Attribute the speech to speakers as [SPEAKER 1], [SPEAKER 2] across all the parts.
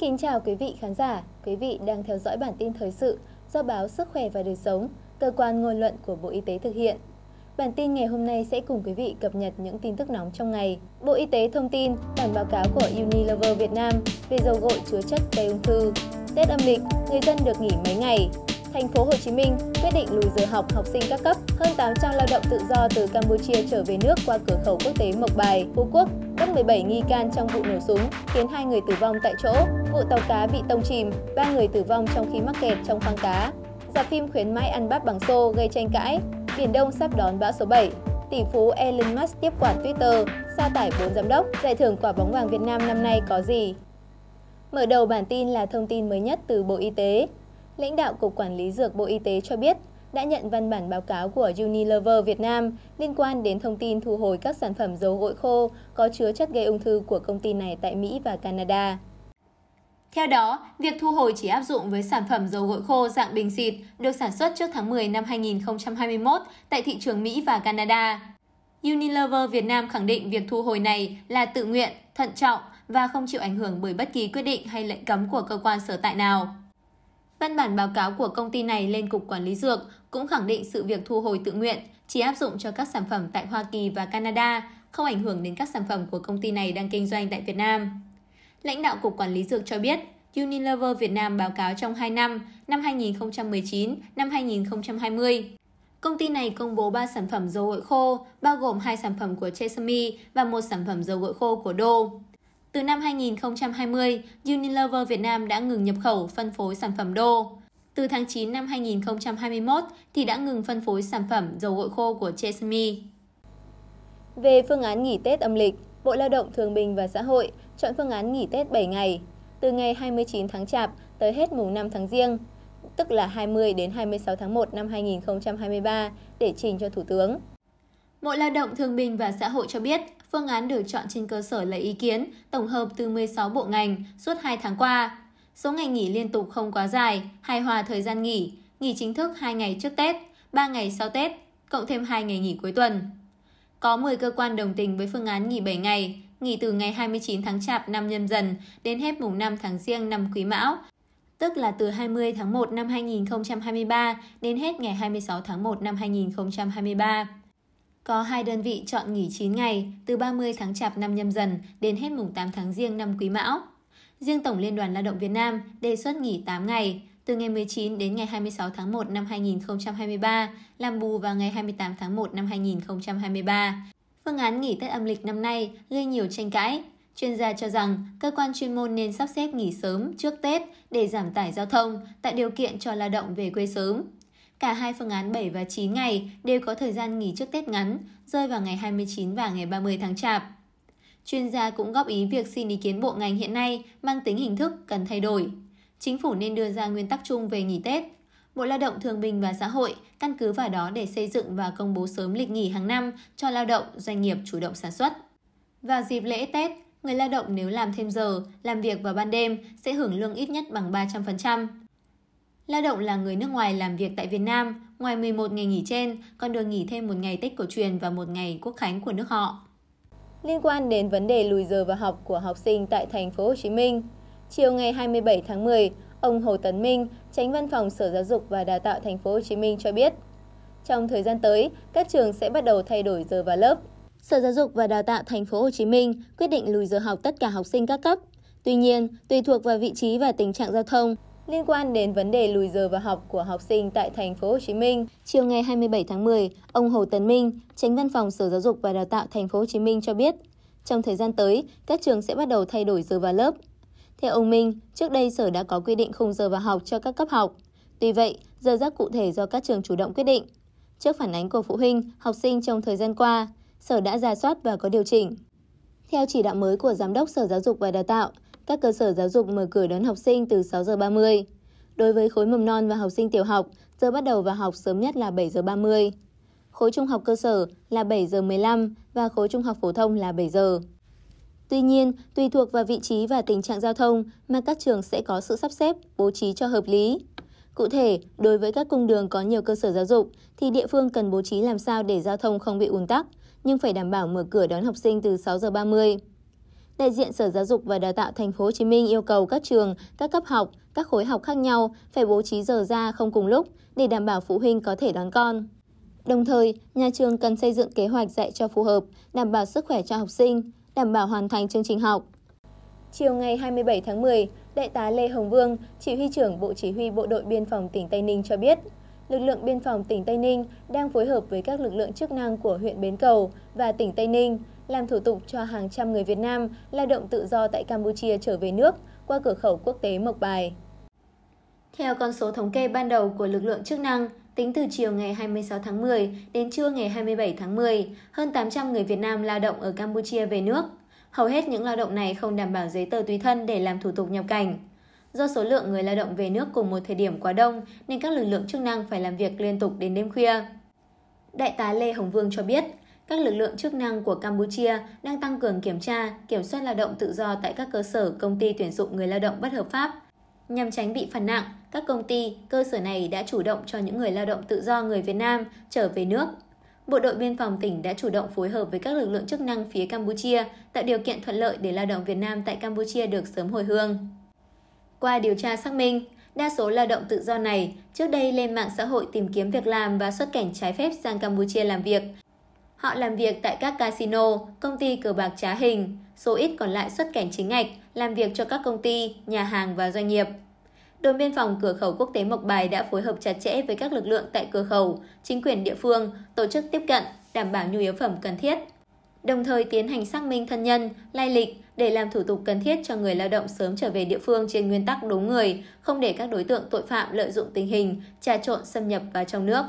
[SPEAKER 1] kính chào quý vị khán giả. Quý vị đang theo dõi bản tin thời sự do báo Sức khỏe và đời sống, cơ quan ngôn luận của Bộ Y tế thực hiện. Bản tin ngày hôm nay sẽ cùng quý vị cập nhật những tin tức nóng trong ngày. Bộ Y tế thông tin bản báo cáo của Unilever Việt Nam về dầu gội chứa chất gây ung thư. Tết âm lịch, người dân được nghỉ mấy ngày, Thành phố Hồ Chí Minh quyết định lùi giờ học học sinh các cấp. Hơn 800 lao động tự do từ Campuchia trở về nước qua cửa khẩu quốc tế Mộc Bài, Phú Quốc bắt 17 nghi can trong vụ nổ súng, khiến hai người tử vong tại chỗ. Vụ tàu cá bị tông chìm, ba người tử vong trong khi mắc kẹt trong khoang cá. Giả phim khuyến mãi ăn bắp bằng xô gây tranh cãi. Biển Đông sắp đón bão số 7. Tỷ phú Elon Musk tiếp quản Twitter, sa tải 4 giám đốc. Giải thưởng quả bóng vàng Việt Nam năm nay có gì? Mở đầu bản tin là thông tin mới nhất từ Bộ Y tế lãnh đạo Cục Quản lý Dược Bộ Y tế cho biết đã nhận văn bản báo cáo của Unilever Việt Nam liên quan đến thông tin thu hồi các sản phẩm dầu gội khô có chứa chất gây ung thư của công ty này tại Mỹ và Canada. Theo đó, việc thu hồi chỉ áp dụng với sản phẩm dầu gội khô dạng bình xịt được sản xuất trước tháng 10 năm 2021 tại thị trường Mỹ và Canada. Unilever Việt Nam khẳng định việc thu hồi này là tự nguyện, thận trọng và không chịu ảnh hưởng bởi bất kỳ quyết định hay lệnh cấm của cơ quan sở tại nào. Văn bản báo cáo của công ty này lên Cục Quản lý Dược cũng khẳng định sự việc thu hồi tự nguyện chỉ áp dụng cho các sản phẩm tại Hoa Kỳ và Canada, không ảnh hưởng đến các sản phẩm của công ty này đang kinh doanh tại Việt Nam. Lãnh đạo Cục Quản lý Dược cho biết, Unilever Việt Nam báo cáo trong 2 năm, năm 2019, năm 2020. Công ty này công bố 3 sản phẩm dầu gội khô, bao gồm 2 sản phẩm của Tresemme và một sản phẩm dầu gội khô của Dove. Từ năm 2020, Unilever Việt Nam đã ngừng nhập khẩu phân phối sản phẩm đô. Từ tháng 9 năm 2021 thì đã ngừng phân phối sản phẩm dầu gội khô của Chesme. Về phương án nghỉ Tết âm lịch, Bộ Lao động Thường bình và Xã hội chọn phương án nghỉ Tết 7 ngày, từ ngày 29 tháng Chạp tới hết mùng 5 tháng Giêng, tức là 20 đến 26 tháng 1 năm 2023 để trình cho Thủ tướng. Bộ Lao động Thương binh và Xã hội cho biết, phương án được chọn trên cơ sở lấy ý kiến tổng hợp từ 16 bộ ngành suốt 2 tháng qua. Số ngày nghỉ liên tục không quá dài, hài hòa thời gian nghỉ, nghỉ chính thức 2 ngày trước Tết, 3 ngày sau Tết, cộng thêm 2 ngày nghỉ cuối tuần. Có 10 cơ quan đồng tình với phương án nghỉ 7 ngày, nghỉ từ ngày 29 tháng Chạp năm nhâm dần đến hết mùng 5 tháng Giêng năm Quý Mão, tức là từ 20 tháng 1 năm 2023 đến hết ngày 26 tháng 1 năm 2023. Có hai đơn vị chọn nghỉ 9 ngày, từ 30 tháng Chạp năm nhâm dần đến hết mùng 8 tháng Giêng năm Quý Mão. Riêng Tổng Liên đoàn Lao động Việt Nam đề xuất nghỉ 8 ngày, từ ngày 19 đến ngày 26 tháng 1 năm 2023, làm bù vào ngày 28 tháng 1 năm 2023. Phương án nghỉ Tết âm lịch năm nay gây nhiều tranh cãi. Chuyên gia cho rằng cơ quan chuyên môn nên sắp xếp nghỉ sớm trước Tết để giảm tải giao thông, tạo điều kiện cho lao động về quê sớm. Cả hai phương án 7 và 9 ngày đều có thời gian nghỉ trước Tết ngắn, rơi vào ngày 29 và ngày 30 tháng Chạp. Chuyên gia cũng góp ý việc xin ý kiến bộ ngành hiện nay mang tính hình thức cần thay đổi. Chính phủ nên đưa ra nguyên tắc chung về nghỉ Tết. Bộ Lao động Thương binh và Xã hội căn cứ vào đó để xây dựng và công bố sớm lịch nghỉ hàng năm cho lao động, doanh nghiệp chủ động sản xuất. Vào dịp lễ Tết, người lao động nếu làm thêm giờ, làm việc vào ban đêm sẽ hưởng lương ít nhất bằng 300%. Lao động là người nước ngoài làm việc tại Việt Nam, ngoài 11 ngày nghỉ trên, còn được nghỉ thêm một ngày Tết cổ truyền và một ngày quốc khánh của nước họ. Liên quan đến vấn đề lùi giờ vào học của học sinh tại thành phố Hồ Chí Minh, chiều ngày 27 tháng 10, ông Hồ Tấn Minh, Tránh Văn phòng Sở Giáo dục và Đào tạo thành phố Hồ Chí Minh cho biết, trong thời gian tới, các trường sẽ bắt đầu thay đổi giờ vào lớp. Sở Giáo dục và Đào tạo thành phố Hồ Chí Minh quyết định lùi giờ học tất cả học sinh các cấp. Tuy nhiên, tùy thuộc vào vị trí và tình trạng giao thông, liên quan đến vấn đề lùi giờ vào học của học sinh tại thành phố Hồ Chí Minh. Chiều ngày 27 tháng 10, ông Hồ Tấn Minh, Tránh Văn phòng Sở Giáo dục và Đào tạo thành phố Hồ Chí Minh cho biết, trong thời gian tới, các trường sẽ bắt đầu thay đổi giờ vào lớp. Theo ông Minh, trước đây Sở đã có quy định khung giờ vào học cho các cấp học. Tuy vậy, giờ giấc cụ thể do các trường chủ động quyết định. Trước phản ánh của phụ huynh, học sinh trong thời gian qua, Sở đã ra soát và có điều chỉnh. Theo chỉ đạo mới của Giám đốc Sở Giáo dục và Đào tạo, các cơ sở giáo dục mở cửa đón học sinh từ 6 giờ 30. Đối với khối mầm non và học sinh tiểu học, giờ bắt đầu vào học sớm nhất là 7 giờ 30. Khối trung học cơ sở là 7 giờ 15 và khối trung học phổ thông là 7 giờ. Tuy nhiên, tùy thuộc vào vị trí và tình trạng giao thông mà các trường sẽ có sự sắp xếp, bố trí cho hợp lý. Cụ thể, đối với các cung đường có nhiều cơ sở giáo dục thì địa phương cần bố trí làm sao để giao thông không bị ùn tắc, nhưng phải đảm bảo mở cửa đón học sinh từ 6 giờ 30 đại diện Sở Giáo dục và Đào tạo Thành phố Hồ Chí Minh yêu cầu các trường, các cấp học, các khối học khác nhau phải bố trí giờ ra không cùng lúc để đảm bảo phụ huynh có thể đón con. Đồng thời, nhà trường cần xây dựng kế hoạch dạy cho phù hợp, đảm bảo sức khỏe cho học sinh, đảm bảo hoàn thành chương trình học. Chiều ngày 27 tháng 10, Đại tá Lê Hồng Vương, Chỉ huy trưởng Bộ Chỉ huy Bộ đội Biên phòng tỉnh Tây Ninh cho biết, lực lượng biên phòng tỉnh Tây Ninh đang phối hợp với các lực lượng chức năng của huyện Bến Cầu và tỉnh Tây Ninh làm thủ tục cho hàng trăm người Việt Nam lao động tự do tại Campuchia trở về nước qua cửa khẩu quốc tế Mộc Bài. Theo con số thống kê ban đầu của lực lượng chức năng, tính từ chiều ngày 26 tháng 10 đến trưa ngày 27 tháng 10, hơn 800 người Việt Nam lao động ở Campuchia về nước. Hầu hết những lao động này không đảm bảo giấy tờ tùy thân để làm thủ tục nhập cảnh. Do số lượng người lao động về nước cùng một thời điểm quá đông nên các lực lượng chức năng phải làm việc liên tục đến đêm khuya. Đại tá Lê Hồng Vương cho biết, các lực lượng chức năng của Campuchia đang tăng cường kiểm tra, kiểm soát lao động tự do tại các cơ sở công ty tuyển dụng người lao động bất hợp pháp. Nhằm tránh bị phạt nặng, các công ty, cơ sở này đã chủ động cho những người lao động tự do người Việt Nam trở về nước. Bộ đội biên phòng tỉnh đã chủ động phối hợp với các lực lượng chức năng phía Campuchia tạo điều kiện thuận lợi để lao động Việt Nam tại Campuchia được sớm hồi hương. Qua điều tra xác minh, đa số lao động tự do này trước đây lên mạng xã hội tìm kiếm việc làm và xuất cảnh trái phép sang Campuchia làm việc. Họ làm việc tại các casino, công ty cờ bạc trá hình, số ít còn lại xuất cảnh chính ngạch, làm việc cho các công ty, nhà hàng và doanh nghiệp. Đồn biên phòng cửa khẩu quốc tế Mộc Bài đã phối hợp chặt chẽ với các lực lượng tại cửa khẩu, chính quyền địa phương, tổ chức tiếp cận, đảm bảo nhu yếu phẩm cần thiết đồng thời tiến hành xác minh thân nhân, lai lịch để làm thủ tục cần thiết cho người lao động sớm trở về địa phương trên nguyên tắc đúng người, không để các đối tượng tội phạm lợi dụng tình hình, trà trộn xâm nhập vào trong nước.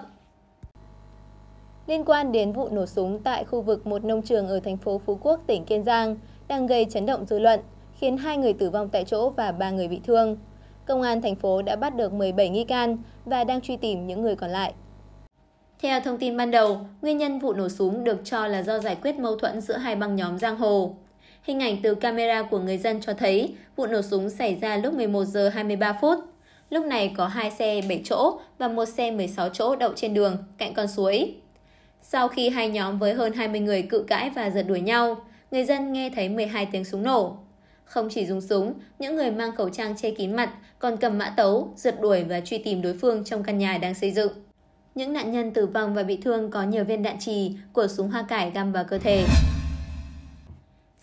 [SPEAKER 1] Liên quan đến vụ nổ súng tại khu vực một nông trường ở thành phố Phú Quốc, tỉnh Kiên Giang, đang gây chấn động dư luận, khiến hai người tử vong tại chỗ và ba người bị thương. Công an thành phố đã bắt được 17 nghi can và đang truy tìm những người còn lại. Theo thông tin ban đầu, nguyên nhân vụ nổ súng được cho là do giải quyết mâu thuẫn giữa hai băng nhóm giang hồ. Hình ảnh từ camera của người dân cho thấy vụ nổ súng xảy ra lúc 11 giờ 23 phút. Lúc này có hai xe 7 chỗ và một xe 16 chỗ đậu trên đường, cạnh con suối. Sau khi hai nhóm với hơn 20 người cự cãi và giật đuổi nhau, người dân nghe thấy 12 tiếng súng nổ. Không chỉ dùng súng, những người mang khẩu trang che kín mặt còn cầm mã tấu, giật đuổi và truy tìm đối phương trong căn nhà đang xây dựng. Những nạn nhân tử vong và bị thương có nhiều viên đạn trì của súng hoa cải găm vào cơ thể.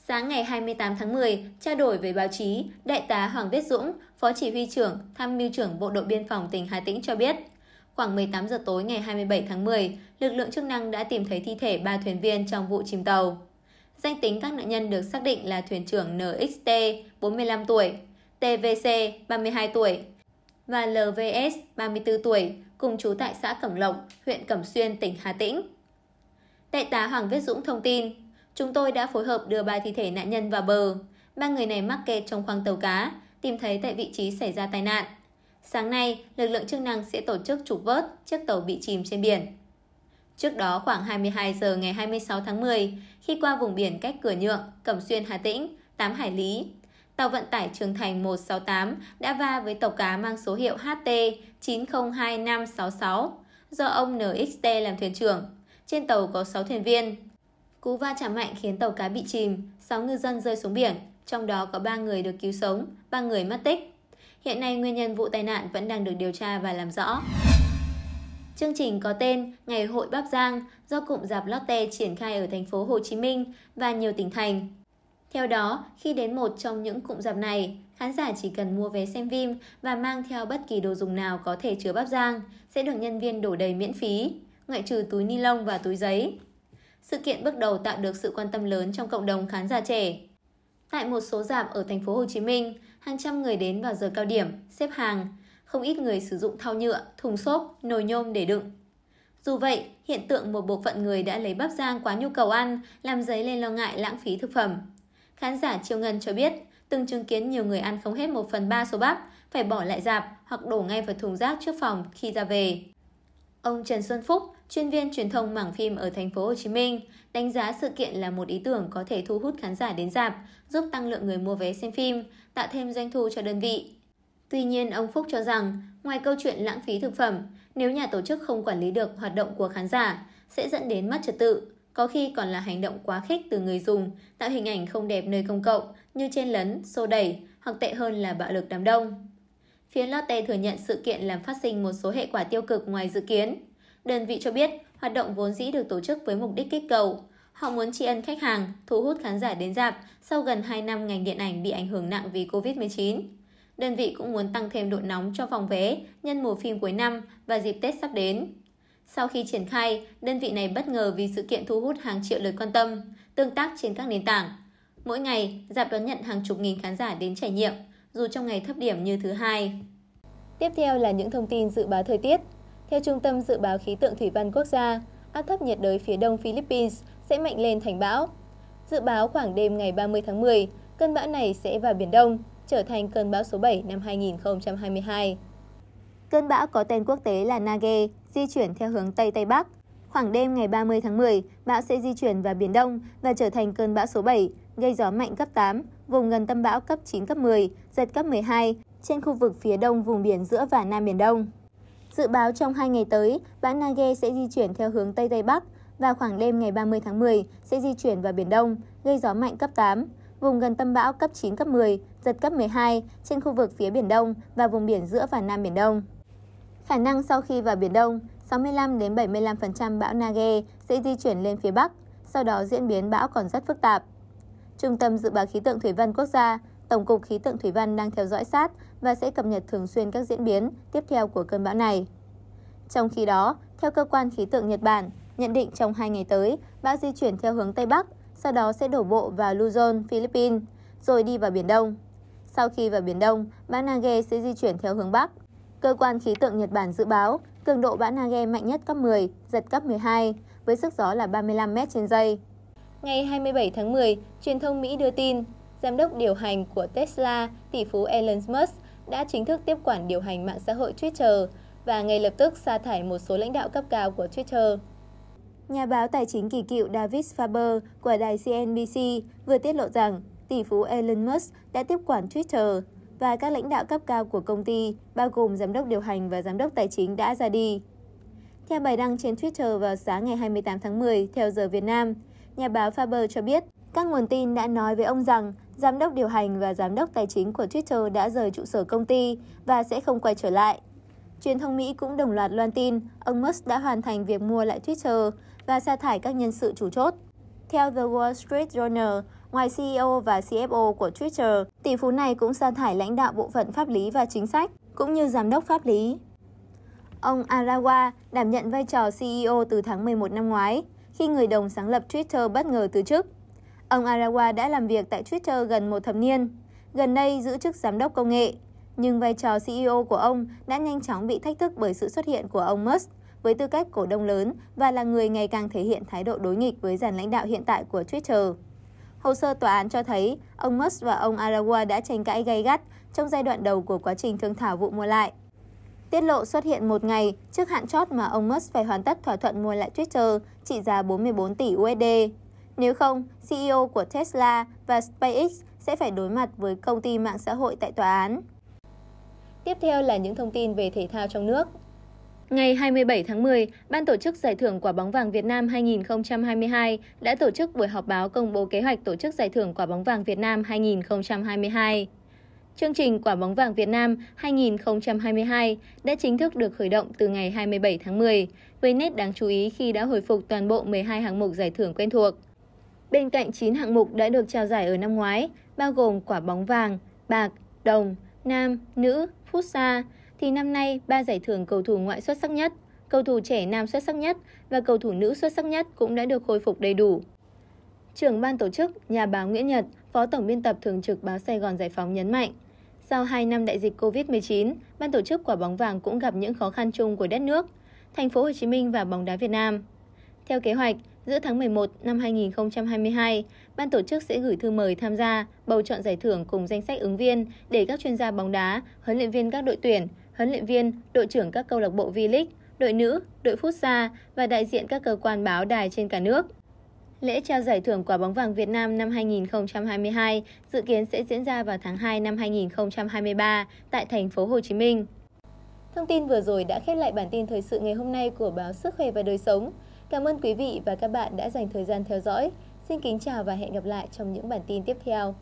[SPEAKER 1] Sáng ngày 28 tháng 10, trao đổi với báo chí, Đại tá Hoàng Viết Dũng, Phó Chỉ huy trưởng, Tham mưu trưởng Bộ đội Biên phòng tỉnh Hà Tĩnh cho biết, khoảng 18 giờ tối ngày 27 tháng 10, lực lượng chức năng đã tìm thấy thi thể 3 thuyền viên trong vụ chìm tàu. Danh tính các nạn nhân được xác định là thuyền trưởng NXT, 45 tuổi, TVC, 32 tuổi, và lvs 34 tuổi, cùng chú tại xã Cẩm Lộc, huyện Cẩm Xuyên, tỉnh Hà Tĩnh. Đại tá Hoàng Viết Dũng thông tin, chúng tôi đã phối hợp đưa ba thi thể nạn nhân vào bờ. Ba người này mắc kẹt trong khoang tàu cá, tìm thấy tại vị trí xảy ra tai nạn. Sáng nay, lực lượng chức năng sẽ tổ chức trục vớt chiếc tàu bị chìm trên biển. Trước đó khoảng 22 giờ ngày 26 tháng 10, khi qua vùng biển cách cửa nhượng, Cẩm Xuyên, Hà Tĩnh, 8 hải lý, tàu vận tải Trường Thành 168 đã va với tàu cá mang số hiệu HT 902566 do ông NXT làm thuyền trưởng. Trên tàu có 6 thuyền viên. Cú va chạm mạnh khiến tàu cá bị chìm, 6 ngư dân rơi xuống biển, trong đó có 3 người được cứu sống, 3 người mất tích. Hiện nay nguyên nhân vụ tai nạn vẫn đang được điều tra và làm rõ. Chương trình có tên Ngày hội Bắp Giang do cụm dạp Lotte triển khai ở thành phố Hồ Chí Minh và nhiều tỉnh thành theo đó khi đến một trong những cụm rạp này khán giả chỉ cần mua vé xem phim và mang theo bất kỳ đồ dùng nào có thể chứa bắp rang sẽ được nhân viên đổ đầy miễn phí ngoại trừ túi ni lông và túi giấy sự kiện bước đầu tạo được sự quan tâm lớn trong cộng đồng khán giả trẻ tại một số rạp ở thành phố Hồ Chí Minh hàng trăm người đến vào giờ cao điểm xếp hàng không ít người sử dụng thau nhựa thùng xốp nồi nhôm để đựng dù vậy, hiện tượng một bộ phận người đã lấy bắp rang quá nhu cầu ăn làm dấy lên lo ngại lãng phí thực phẩm. Khán giả triều Ngân cho biết, từng chứng kiến nhiều người ăn không hết 1 phần 3 số bắp, phải bỏ lại dạp hoặc đổ ngay vào thùng rác trước phòng khi ra về. Ông Trần Xuân Phúc, chuyên viên truyền thông mảng phim ở thành phố Hồ Chí Minh, đánh giá sự kiện là một ý tưởng có thể thu hút khán giả đến dạp, giúp tăng lượng người mua vé xem phim, tạo thêm doanh thu cho đơn vị. Tuy nhiên, ông Phúc cho rằng, ngoài câu chuyện lãng phí thực phẩm, nếu nhà tổ chức không quản lý được hoạt động của khán giả, sẽ dẫn đến mất trật tự, có khi còn là hành động quá khích từ người dùng, tạo hình ảnh không đẹp nơi công cộng như chen lấn, xô đẩy hoặc tệ hơn là bạo lực đám đông. Phía Lotte thừa nhận sự kiện làm phát sinh một số hệ quả tiêu cực ngoài dự kiến. Đơn vị cho biết hoạt động vốn dĩ được tổ chức với mục đích kích cầu. Họ muốn tri ân khách hàng, thu hút khán giả đến dạp sau gần 2 năm ngành điện ảnh bị ảnh hưởng nặng vì Covid-19. Đơn vị cũng muốn tăng thêm độ nóng cho phòng vé nhân mùa phim cuối năm và dịp Tết sắp đến. Sau khi triển khai, đơn vị này bất ngờ vì sự kiện thu hút hàng triệu lượt quan tâm, tương tác trên các nền tảng. Mỗi ngày, dạp đón nhận hàng chục nghìn khán giả đến trải nghiệm, dù trong ngày thấp điểm như thứ hai. Tiếp theo là những thông tin dự báo thời tiết. Theo Trung tâm Dự báo Khí tượng Thủy văn Quốc gia, áp thấp nhiệt đới phía đông Philippines sẽ mạnh lên thành bão. Dự báo khoảng đêm ngày 30 tháng 10, cơn bão này sẽ vào Biển Đông, trở thành cơn bão số 7 năm 2022. Cơn bão có tên quốc tế là Nage di chuyển theo hướng Tây Tây Bắc. Khoảng đêm ngày 30 tháng 10, bão sẽ di chuyển vào Biển Đông và trở thành cơn bão số 7, gây gió mạnh cấp 8, vùng gần tâm bão cấp 9, cấp 10, giật cấp 12, trên khu vực phía đông vùng biển giữa và Nam Biển Đông. Dự báo trong hai ngày tới, bão Nage sẽ di chuyển theo hướng Tây Tây Bắc và khoảng đêm ngày 30 tháng 10 sẽ di chuyển vào Biển Đông, gây gió mạnh cấp 8, vùng gần tâm bão cấp 9, cấp 10, giật cấp 12 trên khu vực phía Biển Đông và vùng biển giữa và Nam Biển Đông. Khả năng sau khi vào Biển Đông, 65 đến 75% bão Nage sẽ di chuyển lên phía Bắc, sau đó diễn biến bão còn rất phức tạp. Trung tâm Dự báo Khí tượng Thủy văn Quốc gia, Tổng cục Khí tượng Thủy văn đang theo dõi sát và sẽ cập nhật thường xuyên các diễn biến tiếp theo của cơn bão này. Trong khi đó, theo cơ quan khí tượng Nhật Bản, nhận định trong hai ngày tới, bão di chuyển theo hướng Tây Bắc, sau đó sẽ đổ bộ vào Luzon, Philippines, rồi đi vào Biển Đông. Sau khi vào Biển Đông, bão Nage sẽ di chuyển theo hướng Bắc. Cơ quan khí tượng Nhật Bản dự báo cường độ bão Nage mạnh nhất cấp 10, giật cấp 12, với sức gió là 35 m trên giây. Ngày 27 tháng 10, truyền thông Mỹ đưa tin, giám đốc điều hành của Tesla, tỷ phú Elon Musk, đã chính thức tiếp quản điều hành mạng xã hội Twitter và ngay lập tức sa thải một số lãnh đạo cấp cao của Twitter. Nhà báo tài chính kỳ cựu David Faber của đài CNBC vừa tiết lộ rằng tỷ phú Elon Musk đã tiếp quản Twitter và các lãnh đạo cấp cao của công ty, bao gồm giám đốc điều hành và giám đốc tài chính đã ra đi. Theo bài đăng trên Twitter vào sáng ngày 28 tháng 10 theo giờ Việt Nam, nhà báo Faber cho biết các nguồn tin đã nói với ông rằng giám đốc điều hành và giám đốc tài chính của Twitter đã rời trụ sở công ty và sẽ không quay trở lại. Truyền thông Mỹ cũng đồng loạt loan tin ông Musk đã hoàn thành việc mua lại Twitter và sa thải các nhân sự chủ chốt. Theo The Wall Street Journal, Ngoài CEO và CFO của Twitter, tỷ phú này cũng sa thải lãnh đạo bộ phận pháp lý và chính sách, cũng như giám đốc pháp lý. Ông Arawa đảm nhận vai trò CEO từ tháng 11 năm ngoái, khi người đồng sáng lập Twitter bất ngờ từ chức. Ông Arawa đã làm việc tại Twitter gần một thập niên, gần đây giữ chức giám đốc công nghệ. Nhưng vai trò CEO của ông đã nhanh chóng bị thách thức bởi sự xuất hiện của ông Musk với tư cách cổ đông lớn và là người ngày càng thể hiện thái độ đối nghịch với dàn lãnh đạo hiện tại của Twitter. Hồ sơ tòa án cho thấy ông Musk và ông Aragua đã tranh cãi gay gắt trong giai đoạn đầu của quá trình thương thảo vụ mua lại. Tiết lộ xuất hiện một ngày trước hạn chót mà ông Musk phải hoàn tất thỏa thuận mua lại Twitter trị giá 44 tỷ USD. Nếu không, CEO của Tesla và SpaceX sẽ phải đối mặt với công ty mạng xã hội tại tòa án. Tiếp theo là những thông tin về thể thao trong nước. Ngày 27 tháng 10, Ban tổ chức Giải thưởng Quả bóng vàng Việt Nam 2022 đã tổ chức buổi họp báo công bố kế hoạch tổ chức Giải thưởng Quả bóng vàng Việt Nam 2022. Chương trình Quả bóng vàng Việt Nam 2022 đã chính thức được khởi động từ ngày 27 tháng 10, với nét đáng chú ý khi đã hồi phục toàn bộ 12 hạng mục giải thưởng quen thuộc. Bên cạnh 9 hạng mục đã được trao giải ở năm ngoái, bao gồm quả bóng vàng, bạc, đồng, nam, nữ, phút xa, thì năm nay ba giải thưởng cầu thủ ngoại xuất sắc nhất, cầu thủ trẻ nam xuất sắc nhất và cầu thủ nữ xuất sắc nhất cũng đã được khôi phục đầy đủ. Trưởng ban tổ chức, nhà báo Nguyễn Nhật, Phó Tổng biên tập thường trực báo Sài Gòn Giải phóng nhấn mạnh, sau 2 năm đại dịch COVID-19, ban tổ chức quả bóng vàng cũng gặp những khó khăn chung của đất nước, thành phố Hồ Chí Minh và bóng đá Việt Nam. Theo kế hoạch, giữa tháng 11 năm 2022, ban tổ chức sẽ gửi thư mời tham gia, bầu chọn giải thưởng cùng danh sách ứng viên để các chuyên gia bóng đá, huấn luyện viên các đội tuyển, huấn luyện viên, đội trưởng các câu lạc bộ V-League, đội nữ, đội futsal và đại diện các cơ quan báo đài trên cả nước. Lễ trao giải thưởng quả bóng vàng Việt Nam năm 2022 dự kiến sẽ diễn ra vào tháng 2 năm 2023 tại thành phố Hồ Chí Minh. Thông tin vừa rồi đã khép lại bản tin thời sự ngày hôm nay của báo Sức khỏe và đời sống. Cảm ơn quý vị và các bạn đã dành thời gian theo dõi. Xin kính chào và hẹn gặp lại trong những bản tin tiếp theo.